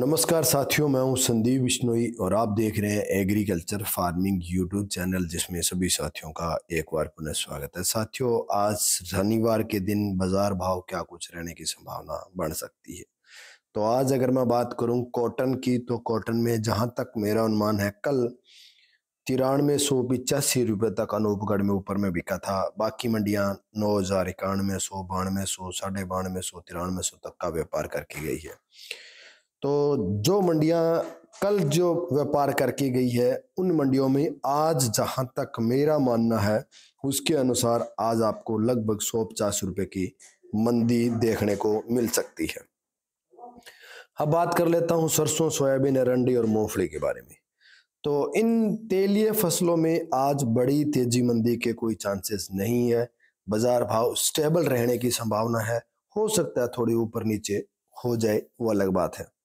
नमस्कार साथियों मैं हूं संदीप बिश्नोई और आप देख रहे हैं एग्रीकल्चर फार्मिंग यूट्यूब चैनल जिसमें सभी साथियों का एक बार पुनः स्वागत है साथियों आज शनिवार के दिन बाजार भाव क्या कुछ रहने की संभावना बढ़ सकती है तो आज अगर मैं बात करूं कॉटन की तो कॉटन में जहां तक मेरा अनुमान है कल तिरानवे सौ पिचासी रुपये तक अनूपगढ़ में ऊपर में बिका था बाकी मंडियां नौ हजार इक्यानवे सौ बानवे सौ साढ़े बानवे सौ तिरानवे सौ तक का व्यापार करके गई है तो जो मंडियां कल जो व्यापार करके गई है उन मंडियों में आज जहां तक मेरा मानना है उसके अनुसार आज आपको लगभग सौ पचास रुपए की मंदी देखने को मिल सकती है अब बात कर लेता हूं सरसों सोयाबीन अरंडी और मूंगफली के बारे में तो इन तेलीय फसलों में आज बड़ी तेजी मंदी के कोई चांसेस नहीं है बाजार भाव स्टेबल रहने की संभावना है हो सकता है थोड़ी ऊपर नीचे हो जाए वो अलग बात है